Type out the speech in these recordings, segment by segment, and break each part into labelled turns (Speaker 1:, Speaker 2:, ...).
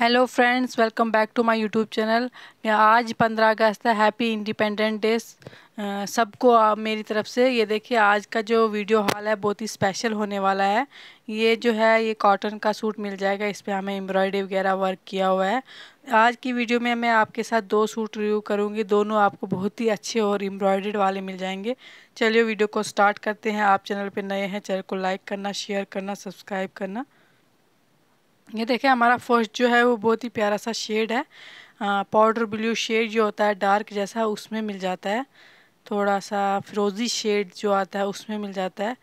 Speaker 1: hello friends welcome back to my YouTube channel आज पंद्रह अगस्त है हैप्पी इंडिपेंडेंट डे सबको मेरी तरफ से ये देखिए आज का जो वीडियो हॉल है बहुत ही स्पेशल होने वाला है ये जो है ये कॉटन का सूट मिल जाएगा इस पर हमें एम्ब्रॉयडरी वगैरह वर्क किया हुआ है आज की वीडियो में मैं आपके साथ दो सूट रिव्यू करूँगी दोनों आपको बहुत ही अच्छे और एम्ब्रॉयडर्ड वाले मिल जाएंगे चलिए वीडियो को स्टार्ट करते हैं आप चैनल पर नए हैं चैनल को लाइक करना शेयर करना सब्सक्राइब करना ये देखें हमारा फर्स्ट जो है वो बहुत ही प्यारा सा शेड है पाउडर ब्लू शेड जो होता है डार्क जैसा उसमें मिल जाता है थोड़ा सा फिरोज़ी शेड जो आता है उसमें मिल जाता है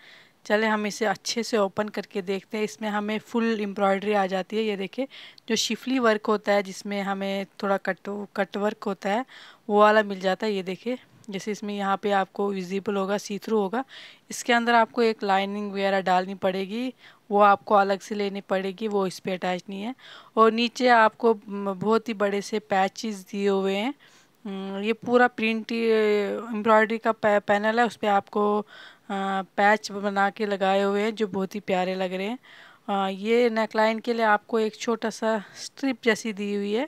Speaker 1: चले हम इसे अच्छे से ओपन करके देखते हैं इसमें हमें फुल एम्ब्रॉयडरी आ जाती है ये देखिए जो शिफली वर्क होता है जिसमें हमें थोड़ा कट कट वर्क होता है वो वाला मिल जाता है ये देखिए जैसे इसमें यहाँ पे आपको विजिबल होगा सी थ्रू होगा इसके अंदर आपको एक लाइनिंग वगैरह डालनी पड़ेगी वो आपको अलग से लेनी पड़ेगी वो इस पर अटैच नहीं है और नीचे आपको बहुत ही बड़े से पैचेस दिए हुए हैं हम्म, ये पूरा प्रिंट एम्ब्रॉयडरी का पैनल है उस पर आपको पैच बना के लगाए हुए हैं जो बहुत ही प्यारे लग रहे हैं ये नेकलाइन के लिए आपको एक छोटा सा स्ट्रिप जैसी दी हुई है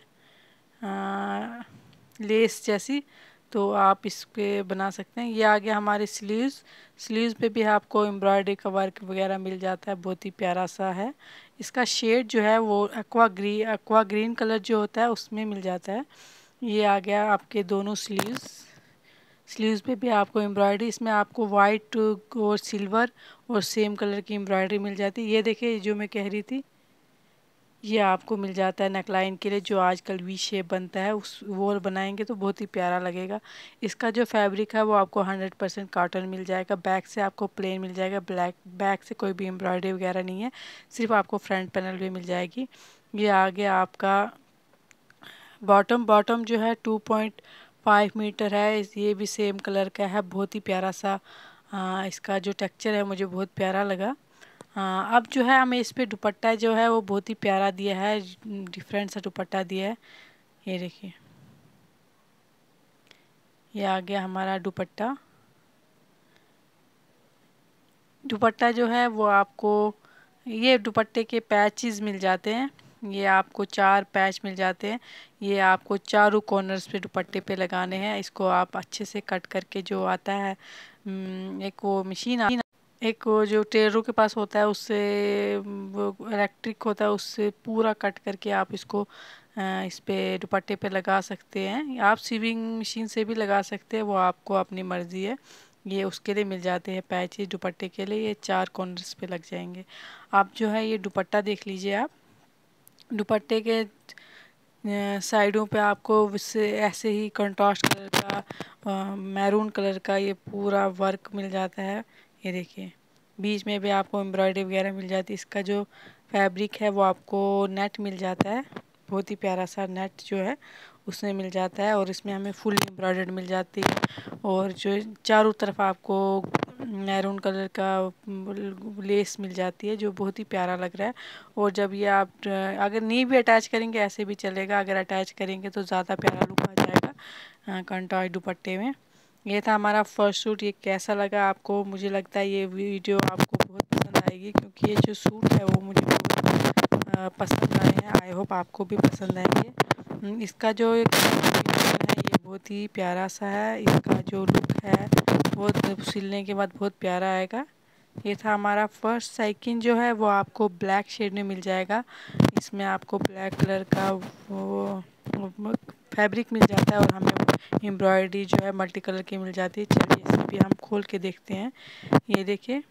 Speaker 1: लेस जैसी तो आप इस पर बना सकते हैं ये आ गया हमारे स्लीव्स स्लीव्स पे भी आपको एम्ब्रॉयडरी का वर्क वगैरह मिल जाता है बहुत ही प्यारा सा है इसका शेड जो है वो aqua green aqua green colour जो होता है उसमें मिल जाता है ये आ गया आपके दोनों स्लीव्स स्लीव्स पे भी आपको एम्ब्रॉयडरी इसमें आपको वाइट और सिल्वर और सेम कलर की एम्ब्रॉयडरी मिल जाती है ये देखिए जो मैं कह रही थी ये आपको मिल जाता है नेकलाइन के लिए जो आजकल वी शेप बनता है उस वो बनाएंगे तो बहुत ही प्यारा लगेगा इसका जो फैब्रिक है वो आपको हंड्रेड परसेंट काटन मिल जाएगा बैक से आपको प्लेन मिल जाएगा ब्लैक बैक से कोई भी एम्ब्रॉयडरी वगैरह नहीं है सिर्फ आपको फ्रंट पैनल भी मिल जाएगी ये आगे आपका बॉटम बॉटम जो है टू पॉइंट फाइव मीटर है ये भी सेम कलर का है बहुत ही प्यारा सा आ, इसका जो टेक्चर है मुझे बहुत प्यारा लगा हाँ अब जो है हमें इस पे दुपट्टा जो है वो बहुत ही प्यारा दिया है डिफरेंट सा दुपट्टा दिया है ये देखिए ये आ गया हमारा दुपट्टा दुपट्टा जो है वो आपको ये दुपट्टे के पैचेस मिल जाते हैं ये आपको चार पैच मिल जाते हैं ये आपको चारों कॉर्नर्स पे दुपट्टे पे लगाने हैं इसको आप अच्छे से कट करके जो आता है हम्म, एक वो मशीन एक वो जो टेरों के पास होता है उससे वो इलेक्ट्रिक होता है उससे पूरा कट करके आप इसको इस पर दुपट्टे पे लगा सकते हैं आप सीविंग मशीन से भी लगा सकते हैं वो आपको अपनी मर्ज़ी है ये उसके लिए मिल जाते हैं पैचेज दुपट्टे के लिए ये चार कॉर्नर्स पे लग जाएंगे आप जो है ये दुपट्टा देख लीजिए आप दुपट्टे के साइडों पे आपको इससे ऐसे ही कंट्रास्ट कलर का मैरून कलर का ये पूरा वर्क मिल जाता है ये देखिए बीच में भी आपको एम्ब्रॉयडरी वगैरह मिल जाती है इसका जो फैब्रिक है वो आपको नेट मिल जाता है बहुत ही प्यारा सा नेट जो है उसमें मिल जाता है और इसमें हमें फुल एम्ब्रॉयडर्ड मिल जाती है और जो चारों तरफ आपको मैरून कलर का लेस मिल जाती है जो बहुत ही प्यारा लग रहा है और जब ये आप अगर नहीं भी अटैच करेंगे ऐसे भी चलेगा अगर अटैच करेंगे तो ज़्यादा प्यारा लुक आ जाएगा कंटॉय दुपट्टे में ये था हमारा फर्स्ट सूट ये कैसा लगा आपको मुझे लगता है ये वीडियो आपको बहुत पसंद आएगी क्योंकि ये जो सूट है वो मुझे बहुत पसंद आए हैं आई होप आपको भी पसंद आएंगे हम्म, इसका जो है ये बहुत ही प्यारा सा है इसका जो लुक है वो सिलने के बाद बहुत प्यारा आएगा ये था हमारा फर्स्ट साइकिन जो है वो आपको ब्लैक शेड में मिल जाएगा इसमें आपको ब्लैक कलर का वो फैब्रिक मिल जाता है और हमें एम्ब्रॉयडरी जो है मल्टी कलर की मिल जाती है चलिए इसे भी हम खोल के देखते हैं ये देखिए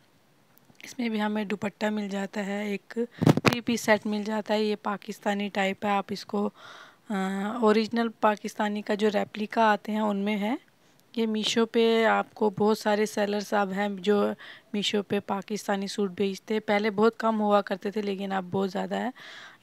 Speaker 1: इसमें भी हमें दुपट्टा मिल जाता है एक थ्री पीस सेट मिल जाता है ये पाकिस्तानी टाइप है आप इसको ओरिजिनल पाकिस्तानी का जो रेप्लिका आते हैं उनमें है ये मीशो पे आपको बहुत सारे सेलर्स अब हैं जो मीशो पे पाकिस्तानी सूट बेचते हैं पहले बहुत कम हुआ करते थे लेकिन अब बहुत ज़्यादा है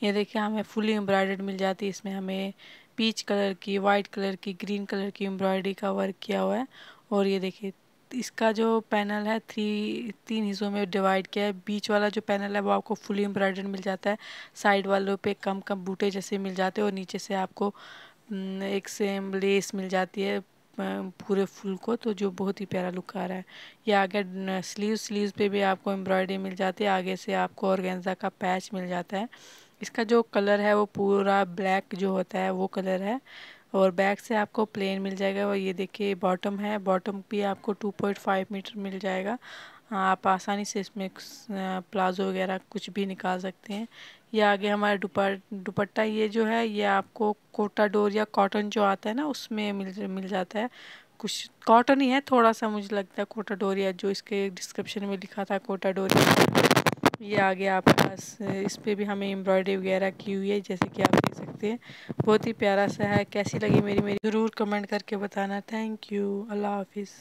Speaker 1: ये देखिए हमें फुली एम्ब्रॉयडर्ड मिल जाती है इसमें हमें पीच कलर की वाइट कलर की ग्रीन कलर की एम्ब्रॉयडरी का वर्क किया हुआ है और ये देखिए इसका जो पैनल है थ्री तीन हिस्सों में डिवाइड किया है बीच वाला जो पैनल है वो आपको फुली एम्ब्रॉयडर्ड मिल जाता है साइड वालों पे कम कम बूटे जैसे मिल जाते हैं और नीचे से आपको एक सेम लेस मिल जाती है पूरे फुल को तो जो बहुत ही प्यारा लुक आ रहा है ये आगे स्लीव स्लीव पे भी आपको एम्ब्रॉयडरी मिल जाती है आगे से आपको ऑर्गेन्जा का पैच मिल जाता है इसका जो कलर है वो पूरा ब्लैक जो होता है वो कलर है और बैक से आपको प्लेन मिल जाएगा और ये देखिए बॉटम है बॉटम भी आपको 2.5 मीटर मिल जाएगा हाँ, आप आसानी से इसमें प्लाजो वगैरह कुछ भी निकाल सकते हैं ये आगे हमारा दुपट दुपट्टा ये जो है ये आपको कोटा डोर या कॉटन जो आता है ना उसमें मिल मिल जाता है कुछ कॉटन ही है थोड़ा सा मुझे लगता है कोटा डोरिया जो इसके डिस्क्रिप्शन में लिखा था कोटा डोरिया ये आ गया आपके पास इस पर भी हमें एम्ब्रॉयडरी वगैरह की हुई है जैसे कि आप देख सकते हैं बहुत ही प्यारा सा है कैसी लगी मेरी मेरी ज़रूर कमेंट करके बताना थैंक यू अल्लाह हाफिज़